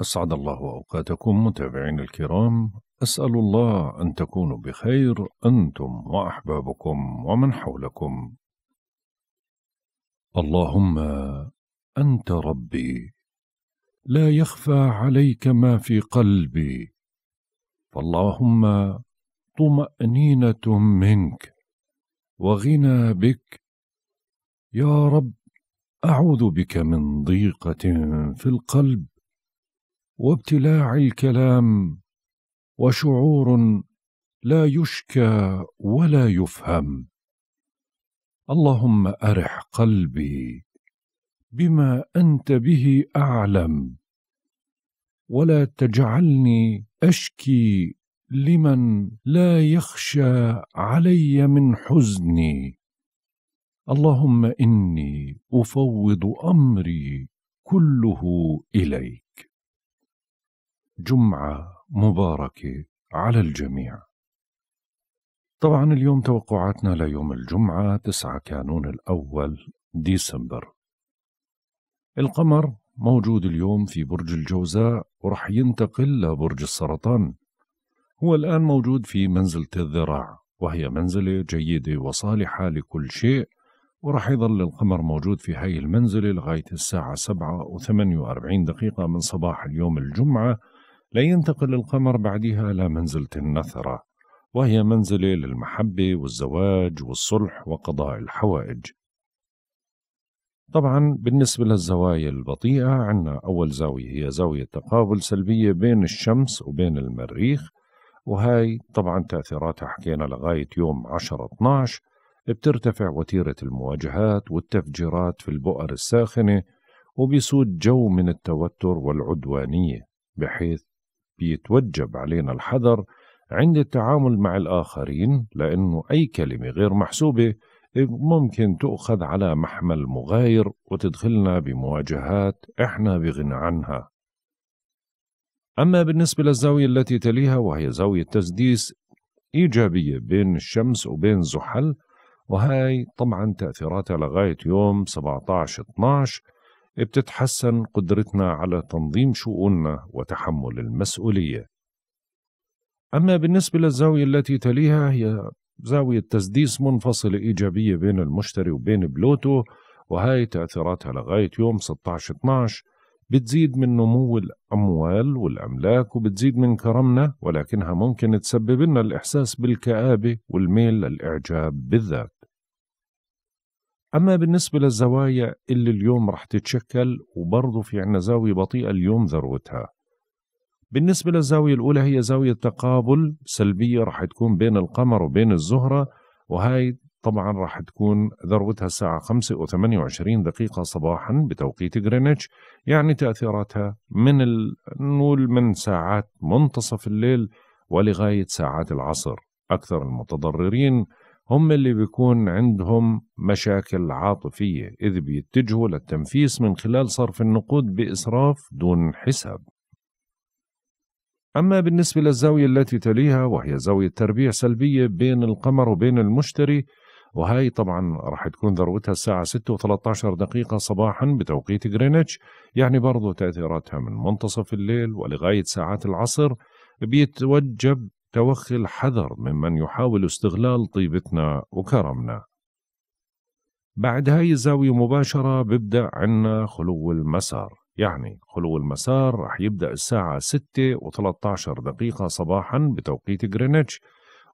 أسعد الله أوقاتكم متابعين الكرام أسأل الله أن تكونوا بخير أنتم وأحبابكم ومن حولكم اللهم أنت ربي لا يخفى عليك ما في قلبي فاللهم طمأنينة منك وغنى بك يا رب أعوذ بك من ضيقة في القلب وابتلاع الكلام وشعور لا يشكى ولا يفهم اللهم ارح قلبي بما انت به اعلم ولا تجعلني اشكي لمن لا يخشى علي من حزني اللهم اني افوض امري كله اليك جمعة مباركة على الجميع. طبعا اليوم توقعاتنا ليوم الجمعة 9 كانون الأول ديسمبر. القمر موجود اليوم في برج الجوزاء ورح ينتقل لبرج السرطان. هو الآن موجود في منزلة الذراع وهي منزلة جيدة وصالحة لكل شيء ورح يظل القمر موجود في هاي المنزلة لغاية الساعة 7 و48 دقيقة من صباح اليوم الجمعة لا ينتقل القمر بعدها إلى منزلة النثرة وهي منزلة للمحبة والزواج والصلح وقضاء الحوائج طبعا بالنسبة للزوايا البطيئة عندنا أول زاوية هي زاوية تقابل سلبية بين الشمس وبين المريخ وهاي طبعا تأثيراتها حكينا لغاية يوم 10 12 بترتفع وتيرة المواجهات والتفجيرات في البؤر الساخنة وبيسود جو من التوتر والعدوانية بحيث بيتوجب علينا الحذر عند التعامل مع الآخرين لأنه أي كلمة غير محسوبة ممكن تؤخذ على محمل مغاير وتدخلنا بمواجهات إحنا بغنى عنها أما بالنسبة للزاوية التي تليها وهي زاوية تسديس إيجابية بين الشمس وبين زحل وهي طبعا تأثيراتها لغاية يوم 17 12 بتتحسن قدرتنا على تنظيم شؤوننا وتحمل المسؤولية. أما بالنسبة للزاوية التي تليها هي زاوية تسديس منفصلة إيجابية بين المشتري وبين بلوتو وهي تأثيراتها لغاية يوم 16/12 بتزيد من نمو الأموال والأملاك وبتزيد من كرمنا ولكنها ممكن تسبب لنا الإحساس بالكآبة والميل للإعجاب بالذات أما بالنسبة للزوايا اللي اليوم رح تتشكل وبرضه في عنا زاوية بطيئة اليوم ذروتها بالنسبة للزاوية الأولى هي زاوية تقابل سلبية رح تكون بين القمر وبين الزهرة وهاي طبعا رح تكون ذروتها الساعة 5 و 28 دقيقة صباحا بتوقيت غرينتش يعني تأثيراتها من نقول من ساعات منتصف الليل ولغاية ساعات العصر أكثر المتضررين هم اللي بيكون عندهم مشاكل عاطفية إذ بيتجهوا للتنفيس من خلال صرف النقود بإسراف دون حساب أما بالنسبة للزاوية التي تليها وهي زاوية تربيع سلبية بين القمر وبين المشتري وهي طبعا راح تكون ذروتها الساعة 6 و13 دقيقة صباحا بتوقيت غرينتش يعني برضو تأثيراتها من منتصف الليل ولغاية ساعات العصر بيتوجب توخي الحذر ممن يحاول استغلال طيبتنا وكرمنا بعد هاي الزاوية مباشرة ببدأ عنا خلو المسار يعني خلو المسار رح يبدأ الساعة 6 و13 دقيقة صباحا بتوقيت غرينتش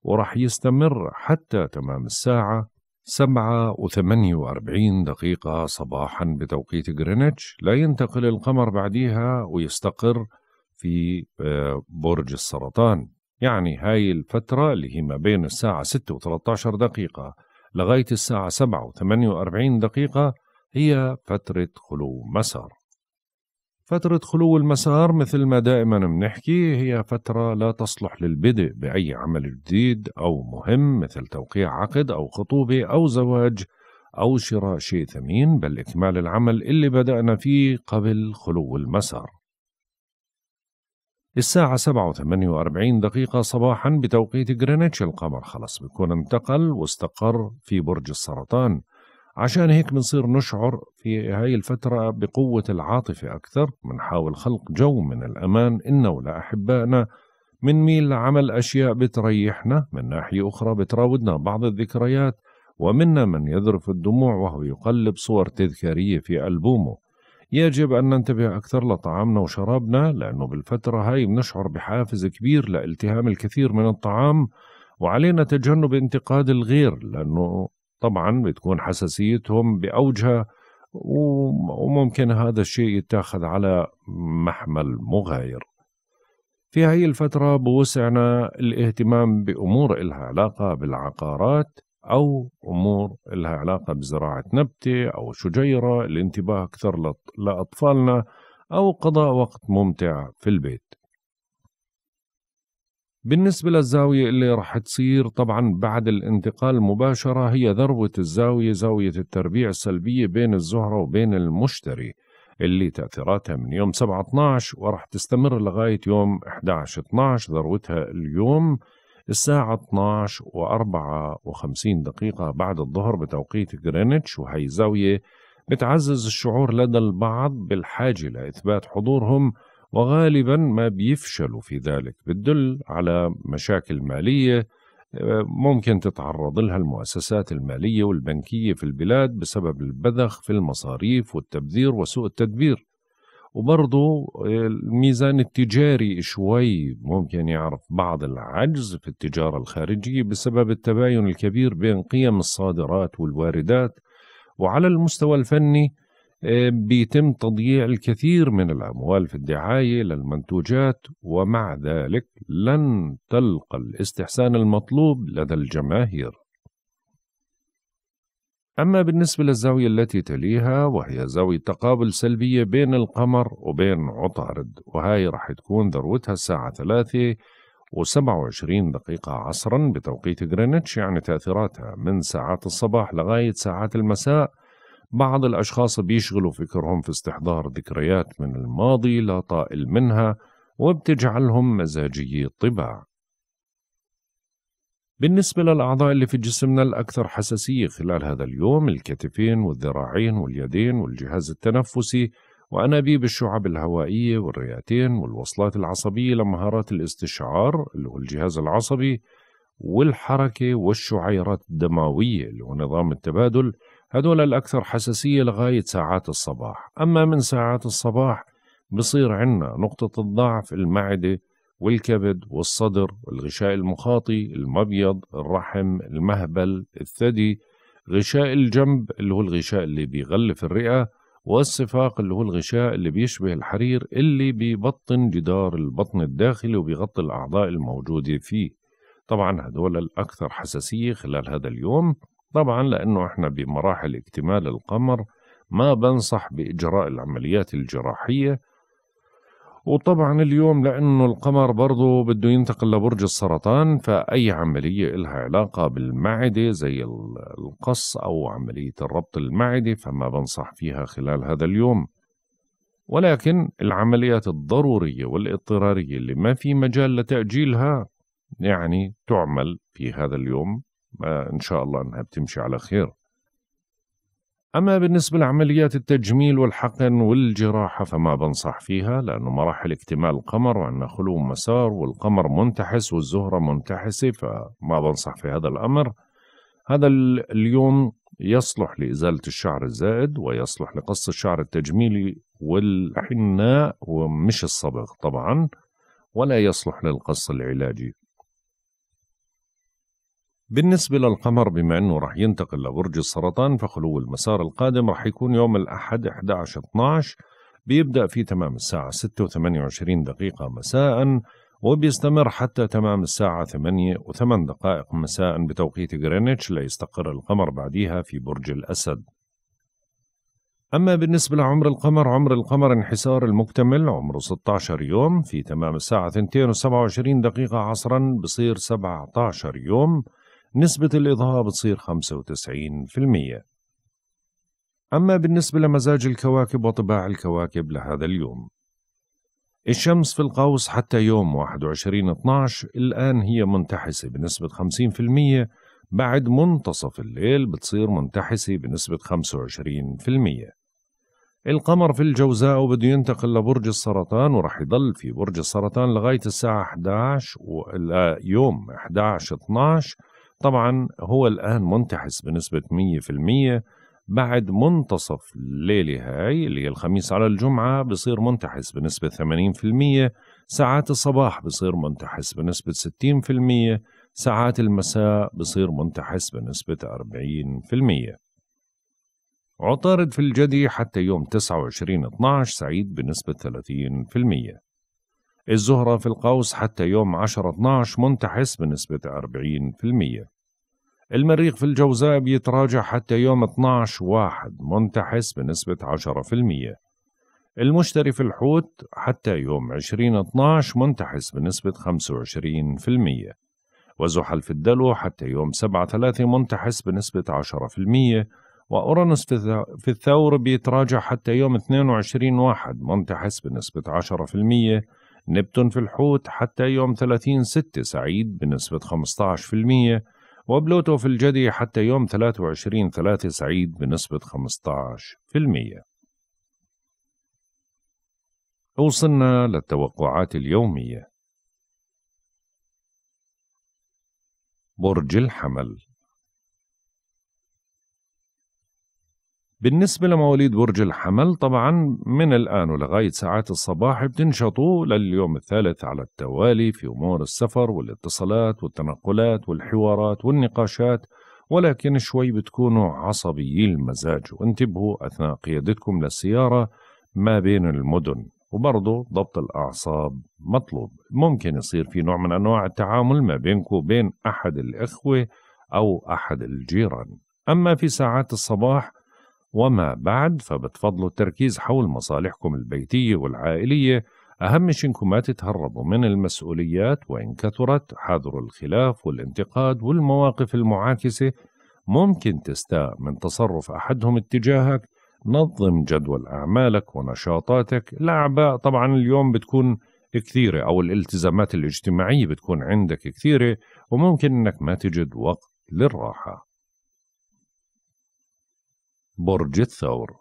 ورح يستمر حتى تمام الساعة 7 و48 دقيقة صباحا بتوقيت غرينتش لا ينتقل القمر بعديها ويستقر في آه، برج السرطان يعني هاي الفترة اللي هي ما بين الساعة 6 و13 دقيقة لغاية الساعة 7 و48 دقيقة هي فترة خلو مسار فترة خلو المسار مثل ما دائما بنحكي هي فترة لا تصلح للبدء بأي عمل جديد أو مهم مثل توقيع عقد أو خطوبة أو زواج أو شراء شيء ثمين بل إكمال العمل اللي بدأنا فيه قبل خلو المسار الساعة 7 دقيقة صباحا بتوقيت جرينتش القمر خلص بيكون انتقل واستقر في برج السرطان عشان هيك بنصير نشعر في هاي الفترة بقوة العاطفة أكثر بنحاول خلق جو من الأمان إنا ولا أحبائنا ميل لعمل أشياء بتريحنا من ناحية أخرى بتراودنا بعض الذكريات ومنا من يذرف الدموع وهو يقلب صور تذكارية في ألبومه يجب أن ننتبه أكثر لطعامنا وشرابنا لأنه بالفترة هاي بنشعر بحافز كبير لالتهام الكثير من الطعام وعلينا تجنب انتقاد الغير لأنه طبعا بتكون حساسيتهم بأوجها وممكن هذا الشيء يتاخذ على محمل مغاير في هاي الفترة بوسعنا الاهتمام بأمور إلها علاقة بالعقارات أو أمور لها علاقة بزراعة نبتة أو شجيرة الانتباه أكثر لأطفالنا أو قضاء وقت ممتع في البيت بالنسبة للزاوية اللي رح تصير طبعا بعد الانتقال مباشرة هي ذروة الزاوية زاوية التربيع السلبية بين الزهرة وبين المشتري اللي تأثيراتها من يوم 7-12 ورح تستمر لغاية يوم 11-12 ذروتها اليوم الساعة 12 و54 دقيقة بعد الظهر بتوقيت غرينتش وهي زاوية بتعزز الشعور لدى البعض بالحاجة لإثبات حضورهم وغالبا ما بيفشلوا في ذلك بتدل على مشاكل مالية آه، ممكن تتعرض لها المؤسسات المالية والبنكية في البلاد بسبب البذخ في المصاريف والتبذير وسوء التدبير وبرضه الميزان التجاري شوي ممكن يعرف بعض العجز في التجارة الخارجية بسبب التباين الكبير بين قيم الصادرات والواردات وعلى المستوى الفني آه، بيتم تضييع الكثير من الأموال في الدعاية للمنتوجات ومع ذلك لن تلقى الاستحسان المطلوب لدى الجماهير أما بالنسبة للزاوية التي تليها وهي زاوية تقابل سلبية بين القمر وبين عطارد وهاي رح تكون ذروتها الساعة 3 و27 دقيقة عصرا بتوقيت غرينتش يعني تأثيراتها من ساعات الصباح لغاية ساعات المساء بعض الأشخاص بيشغلوا فكرهم في استحضار ذكريات من الماضي لا طائل منها وبتجعلهم مزاجي الطباع بالنسبة للأعضاء اللي في جسمنا الأكثر حساسية خلال هذا اليوم الكتفين والذراعين واليدين والجهاز التنفسي وأنابيب الشعب الهوائية والرئتين والوصلات العصبية لمهارات الاستشعار اللي هو الجهاز العصبي والحركة والشعيرات الدموية اللي هو نظام التبادل هذول الأكثر حساسية لغاية ساعات الصباح أما من ساعات الصباح بصير عندنا نقطة الضعف المعدة والكبد والصدر الغشاء المخاطي المبيض الرحم المهبل الثدي غشاء الجنب اللي هو الغشاء اللي بيغلف الرئة والصفاق اللي هو الغشاء اللي بيشبه الحرير اللي بيبطن جدار البطن الداخلي وبيغطي الأعضاء الموجودة فيه طبعا هدول الأكثر حساسية خلال هذا اليوم طبعا لأنه احنا بمراحل اكتمال القمر ما بنصح بإجراء العمليات الجراحية وطبعا اليوم لأنه القمر برضه بده ينتقل لبرج السرطان فأي عملية إلها علاقة بالمعدة زي القص أو عملية الربط المعدة فما بنصح فيها خلال هذا اليوم ولكن العمليات الضرورية والاضطرارية اللي ما في مجال لتأجيلها يعني تعمل في هذا اليوم إن شاء الله أنها بتمشي على خير أما بالنسبة لعمليات التجميل والحقن والجراحة فما بنصح فيها لأنه مراحل اكتمال القمر وعندنا خلو مسار والقمر منتحس والزهرة منتحسة فما بنصح في هذا الأمر هذا اليوم يصلح لإزالة الشعر الزائد ويصلح لقص الشعر التجميلي والحناء ومش الصبغ طبعا ولا يصلح للقص العلاجي بالنسبة للقمر بما أنه رح ينتقل لبرج السرطان فخلو المسار القادم رح يكون يوم الأحد 11-12 بيبدأ في تمام الساعة 6 28 دقيقة مساء وبيستمر حتى تمام الساعة 8 و8 دقائق مساء بتوقيت غرينتش ليستقر القمر بعديها في برج الأسد أما بالنسبة لعمر القمر عمر القمر انحسار المكتمل عمره 16 يوم في تمام الساعة 2 27 دقيقة عصرا بصير 17 يوم نسبة الإضاءة بتصير 95% أما بالنسبة لمزاج الكواكب وطباع الكواكب لهذا اليوم الشمس في القوس حتى يوم 21/12 الآن هي منتحسة بنسبة 50% بعد منتصف الليل بتصير منتحسة بنسبة 25% القمر في الجوزاء وبده ينتقل لبرج السرطان ورح يضل في برج السرطان لغاية الساعة 11 يوم 11 12 طبعا هو الآن منتحس بنسبة 100% بعد منتصف الليلة هاي اللي هي الخميس على الجمعة بصير منتحس بنسبة 80% ساعات الصباح بصير منتحس بنسبة 60% ساعات المساء بصير منتحس بنسبة 40% عطارد في الجدي حتى يوم 29 12 سعيد بنسبة 30% الزهرة في القوس حتى يوم 10 12 منتحس بنسبة 40% المريخ في الجوزاء بيتراجع حتى يوم 12 واحد منتحس بنسبة 10% المشتري في الحوت حتى يوم 20 12 منتحس بنسبة 25% وزحل في الدلو حتى يوم 7 3 منتحس بنسبة 10% وأورانوس في الثور بيتراجع حتى يوم 22 واحد منتحس بنسبة 10% نبتون في الحوت حتى يوم 30 6 سعيد بنسبة المية وبلوتو في الجدي حتى يوم 23 3 سعيد بنسبة 15% وصلنا للتوقعات اليومية برج الحمل بالنسبة لمواليد برج الحمل طبعا من الآن ولغاية ساعات الصباح بتنشطوا لليوم الثالث على التوالي في أمور السفر والاتصالات والتنقلات والحوارات والنقاشات ولكن شوي بتكونوا عصبيي المزاج وانتبهوا أثناء قيادتكم للسيارة ما بين المدن وبرضه ضبط الأعصاب مطلوب ممكن يصير في نوع من أنواع التعامل ما بينك وبين أحد الإخوة أو أحد الجيران أما في ساعات الصباح وما بعد فبتفضلوا التركيز حول مصالحكم البيتية والعائلية أهم شي إنكم ما تتهربوا من المسؤوليات وإن كثرت حاذروا الخلاف والانتقاد والمواقف المعاكسة ممكن تستاء من تصرف أحدهم اتجاهك نظم جدول أعمالك ونشاطاتك الأعباء طبعا اليوم بتكون كثيرة أو الالتزامات الاجتماعية بتكون عندك كثيرة وممكن إنك ما تجد وقت للراحة برج الثور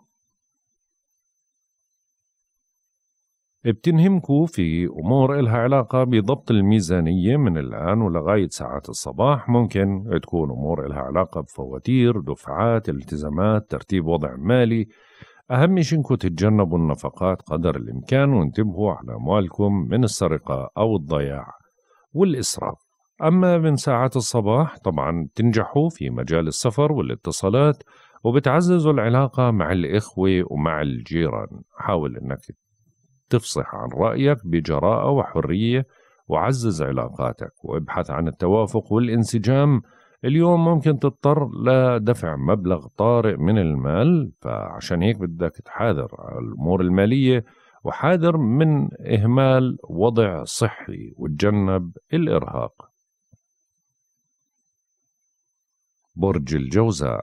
بتنهمكوا في أمور إلها علاقة بضبط الميزانية من الآن ولغاية ساعات الصباح ممكن تكون أمور إلها علاقة بفواتير دفعات التزامات ترتيب وضع مالي أهم شيء إنكم تتجنبوا النفقات قدر الإمكان وانتبهوا على أموالكم من السرقة أو الضياع والإسراف أما من ساعات الصباح طبعا تنجحوا في مجال السفر والاتصالات وبتعززوا العلاقة مع الإخوة ومع الجيران حاول أنك تفصح عن رأيك بجراءة وحرية وعزز علاقاتك وابحث عن التوافق والانسجام اليوم ممكن تضطر لدفع مبلغ طارئ من المال فعشان هيك بدك تحاذر على الأمور المالية وحاذر من إهمال وضع صحي وتجنب الإرهاق برج الجوزاء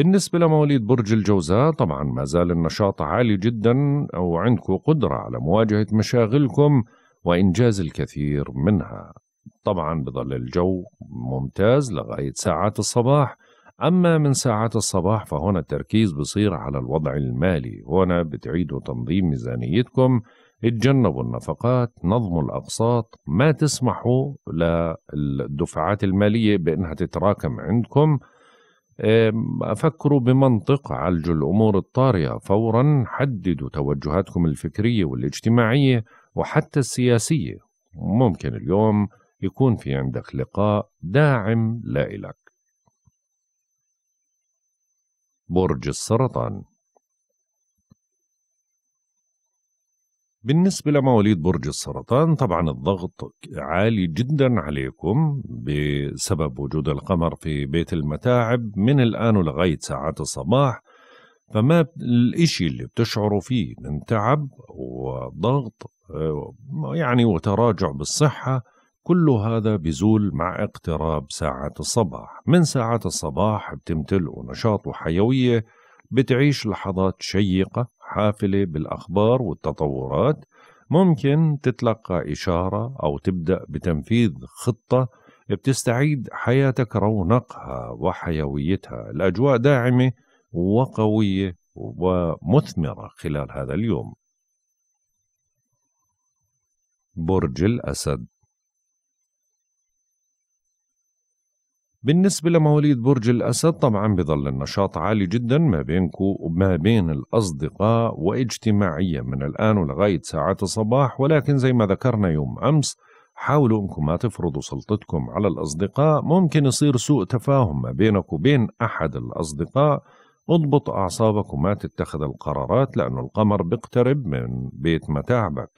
بالنسبة لمواليد برج الجوزاء طبعا ما زال النشاط عالي جدا أو عندكم قدرة على مواجهة مشاغلكم وإنجاز الكثير منها طبعا بظل الجو ممتاز لغاية ساعات الصباح أما من ساعات الصباح فهنا التركيز بصير على الوضع المالي هنا بتعيدوا تنظيم ميزانيتكم اتجنبوا النفقات نظموا الأقساط ما تسمحوا للدفعات المالية بأنها تتراكم عندكم إيه، فكروا بمنطق عالجوا الأمور الطارئة فورا حددوا توجهاتكم الفكرية والاجتماعية وحتى السياسية ممكن اليوم يكون في عندك لقاء داعم لإلك برج السرطان بالنسبة لمواليد برج السرطان طبعا الضغط عالي جدا عليكم بسبب وجود القمر في بيت المتاعب من الآن ولغاية ساعات الصباح فما الإشي اللي بتشعروا فيه من تعب وضغط آه، يعني وتراجع بالصحة كل هذا بزول مع اقتراب ساعات الصباح من ساعات الصباح بتمتلئوا نشاط وحيوية بتعيش لحظات شيقة حافلة بالأخبار والتطورات ممكن تتلقى إشارة أو تبدأ بتنفيذ خطة بتستعيد حياتك رونقها وحيويتها الأجواء داعمة وقوية ومثمرة خلال هذا اليوم برج الأسد بالنسبة لمواليد برج الأسد طبعا بظل النشاط عالي جدا ما بينكو وما بين الأصدقاء واجتماعيا من الآن ولغاية ساعات الصباح ولكن زي ما ذكرنا يوم أمس حاولوا انكم ما تفرضوا سلطتكم على الاصدقاء ممكن يصير سوء تفاهم ما بينك وبين احد الاصدقاء اضبط اعصابك وما تتخذ القرارات لانه القمر بيقترب من بيت متاعبك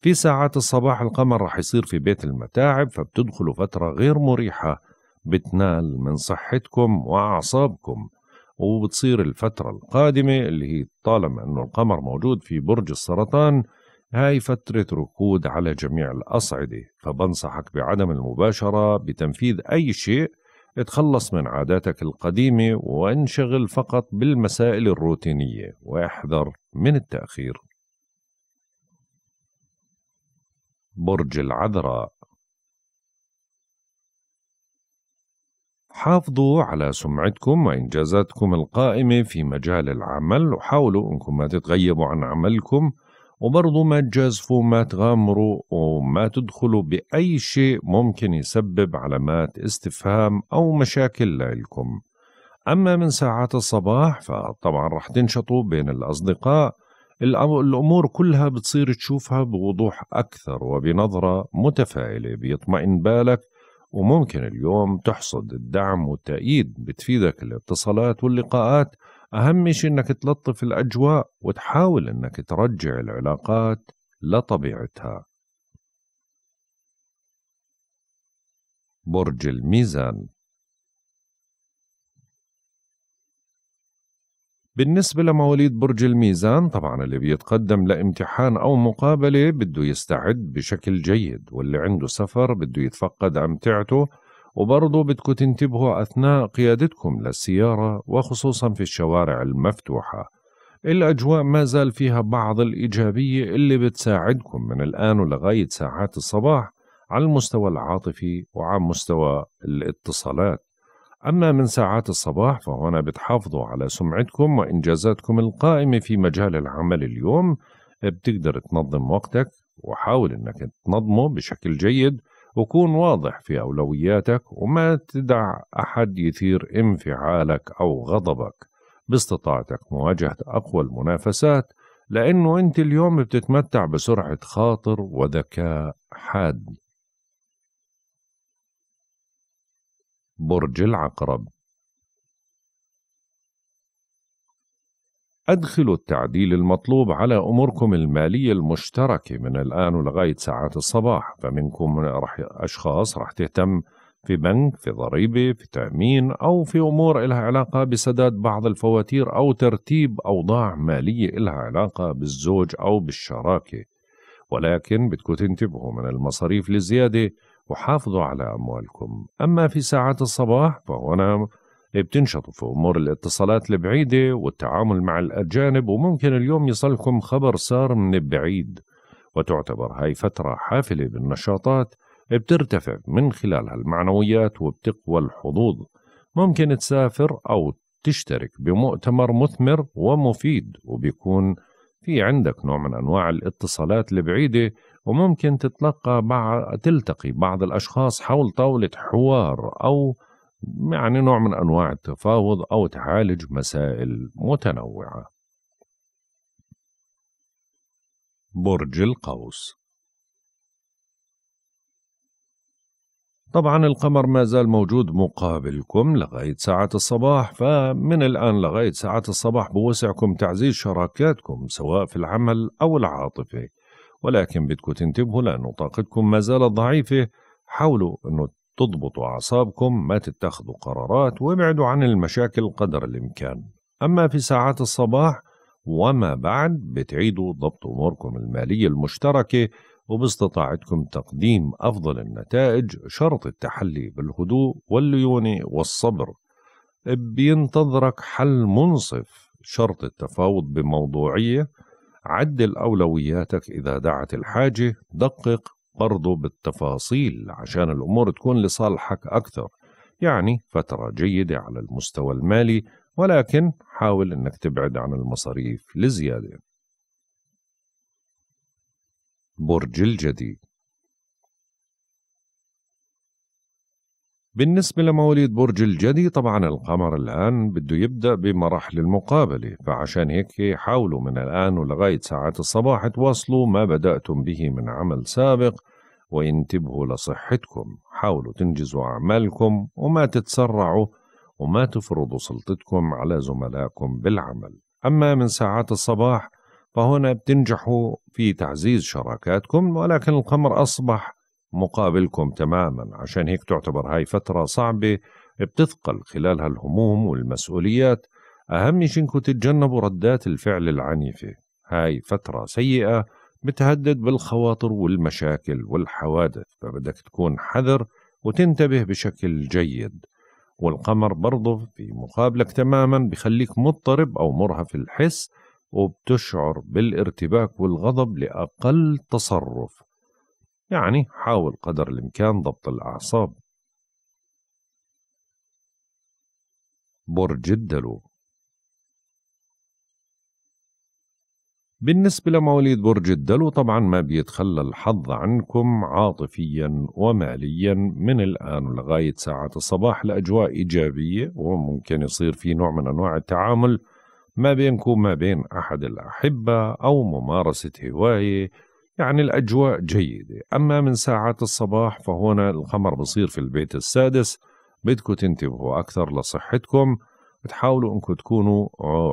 في ساعات الصباح القمر راح يصير في بيت المتاعب فبتدخلوا فتره غير مريحه بتنال من صحتكم وأعصابكم وبتصير الفترة القادمة اللي هي طالما أنه القمر موجود في برج السرطان هاي فترة ركود على جميع الأصعدة فبنصحك بعدم المباشرة بتنفيذ أي شيء اتخلص من عاداتك القديمة وانشغل فقط بالمسائل الروتينية واحذر من التأخير برج العذراء حافظوا على سمعتكم وإنجازاتكم القائمة في مجال العمل وحاولوا أنكم ما تتغيبوا عن عملكم وبرضه ما تجازفوا ما تغامروا وما تدخلوا بأي شيء ممكن يسبب علامات استفهام أو مشاكل لكم أما من ساعات الصباح فطبعا رح تنشطوا بين الأصدقاء الأمور كلها بتصير تشوفها بوضوح أكثر وبنظرة متفائلة بيطمئن بالك وممكن اليوم تحصد الدعم والتأييد بتفيدك الاتصالات واللقاءات أهم شيء إنك تلطف الأجواء وتحاول إنك ترجع العلاقات لطبيعتها برج الميزان بالنسبة لمواليد برج الميزان طبعا اللي بيتقدم لامتحان أو مقابلة بده يستعد بشكل جيد واللي عنده سفر بده يتفقد أمتعته وبرضه بدكم تنتبهوا أثناء قيادتكم للسيارة وخصوصا في الشوارع المفتوحة الأجواء ما زال فيها بعض الإيجابية اللي بتساعدكم من الآن ولغاية ساعات الصباح على المستوى العاطفي وعلى مستوى الاتصالات أما من ساعات الصباح فهنا بتحافظوا على سمعتكم وإنجازاتكم القائمة في مجال العمل اليوم بتقدر تنظم وقتك وحاول أنك تنظمه بشكل جيد وكون واضح في أولوياتك وما تدع أحد يثير انفعالك أو غضبك باستطاعتك مواجهة أقوى المنافسات لأنه أنت اليوم بتتمتع بسرعة خاطر وذكاء حاد برج العقرب أدخلوا التعديل المطلوب على أموركم المالية المشتركة من الآن ولغاية ساعات الصباح فمنكم رح أشخاص رح تهتم في بنك في ضريبة في تأمين أو في أمور إلها علاقة بسداد بعض الفواتير أو ترتيب أوضاع مالية إلها علاقة بالزوج أو بالشراكة ولكن بدكم تنتبهوا من المصاريف الزيادة وحافظوا على أموالكم أما في ساعات الصباح فهنا نعم، بتنشطوا في أمور الاتصالات البعيدة والتعامل مع الأجانب وممكن اليوم يصلكم خبر سار من بعيد وتعتبر هاي فترة حافلة بالنشاطات بترتفع من خلالها المعنويات وبتقوى الحظوظ ممكن تسافر أو تشترك بمؤتمر مثمر ومفيد وبيكون في عندك نوع من أنواع الاتصالات البعيدة وممكن تتلقى بعض تلتقي بعض الأشخاص حول طاولة حوار أو يعني نوع من أنواع التفاوض أو تعالج مسائل متنوعة برج القوس طبعا القمر ما زال موجود مقابلكم لغاية ساعة الصباح فمن الآن لغاية ساعة الصباح بوسعكم تعزيز شراكاتكم سواء في العمل أو العاطفة ولكن بدكم تنتبهوا لأنه طاقتكم ما زالت ضعيفة حاولوا أنه تضبطوا أعصابكم ما تتخذوا قرارات وابعدوا عن المشاكل قدر الإمكان أما في ساعات الصباح وما بعد بتعيدوا ضبط أموركم المالية المشتركة وباستطاعتكم تقديم أفضل النتائج شرط التحلي بالهدوء والليونة والصبر بينتظرك حل منصف شرط التفاوض بموضوعية عدل أولوياتك إذا دعت الحاجة دقق برضو بالتفاصيل عشان الأمور تكون لصالحك أكثر يعني فترة جيدة على المستوى المالي ولكن حاول أنك تبعد عن المصاريف لزيادة برج الجديد بالنسبة لمواليد برج الجدي طبعا القمر الآن بده يبدأ بمراحل المقابلة فعشان هيك حاولوا من الآن ولغاية ساعات الصباح تواصلوا ما بدأتم به من عمل سابق وانتبهوا لصحتكم حاولوا تنجزوا أعمالكم وما تتسرعوا وما تفرضوا سلطتكم على زملائكم بالعمل أما من ساعات الصباح فهنا بتنجحوا في تعزيز شراكاتكم ولكن القمر أصبح مقابلكم تماما عشان هيك تعتبر هاي فترة صعبة بتثقل خلالها الهموم والمسؤوليات أهم شيء إنكم تتجنبوا ردات الفعل العنيفة هاي فترة سيئة بتهدد بالخواطر والمشاكل والحوادث فبدك تكون حذر وتنتبه بشكل جيد والقمر برضه في مقابلك تماما بخليك مضطرب أو مرهف الحس وبتشعر بالارتباك والغضب لأقل تصرف يعني حاول قدر الإمكان ضبط الأعصاب برج الدلو بالنسبة لمواليد برج الدلو طبعا ما بيتخلى الحظ عنكم عاطفيا وماليا من الآن لغاية ساعة الصباح لأجواء إيجابية وممكن يصير في نوع من أنواع التعامل ما بينكم ما بين أحد الأحبة أو ممارسة هواية يعني الأجواء جيدة أما من ساعات الصباح فهنا الخمر بصير في البيت السادس بدكم تنتبهوا أكثر لصحتكم بتحاولوا انكم تكونوا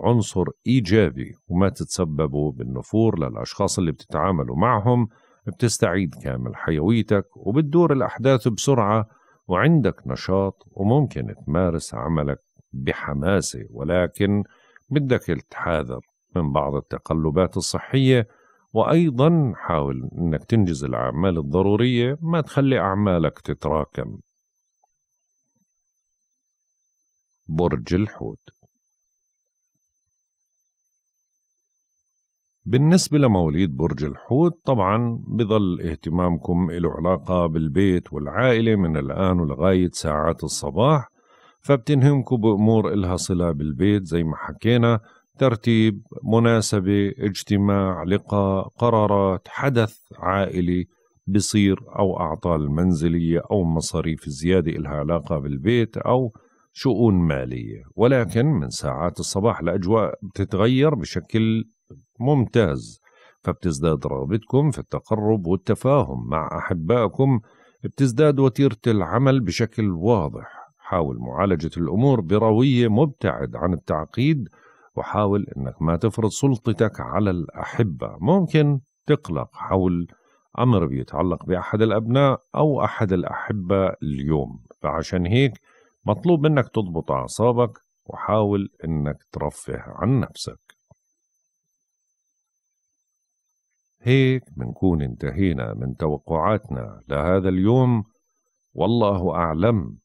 عنصر ايجابي وما تتسببوا بالنفور للاشخاص اللي بتتعاملوا معهم بتستعيد كامل حيويتك وبتدور الاحداث بسرعه وعندك نشاط وممكن تمارس عملك بحماسه ولكن بدك تحاذر من بعض التقلبات الصحيه وأيضا حاول أنك تنجز الأعمال الضرورية ما تخلي أعمالك تتراكم برج الحوت بالنسبة لمواليد برج الحوت طبعا بظل اهتمامكم له علاقة بالبيت والعائلة من الآن ولغاية ساعات الصباح فبتنهمكم بأمور إلها صلة بالبيت زي ما حكينا ترتيب مناسبة اجتماع لقاء قرارات حدث عائلي بصير أو أعطال منزلية أو مصاريف زيادة إلها علاقة بالبيت أو شؤون مالية ولكن من ساعات الصباح الأجواء بتتغير بشكل ممتاز فبتزداد رغبتكم في التقرب والتفاهم مع أحبائكم بتزداد وتيرة العمل بشكل واضح حاول معالجة الأمور بروية مبتعد عن التعقيد وحاول انك ما تفرض سلطتك على الاحبه ممكن تقلق حول امر بيتعلق باحد الابناء او احد الاحبه اليوم فعشان هيك مطلوب منك تضبط اعصابك وحاول انك ترفه عن نفسك هيك بنكون انتهينا من توقعاتنا لهذا اليوم والله اعلم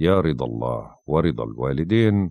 يا رضا الله ورضا الوالدين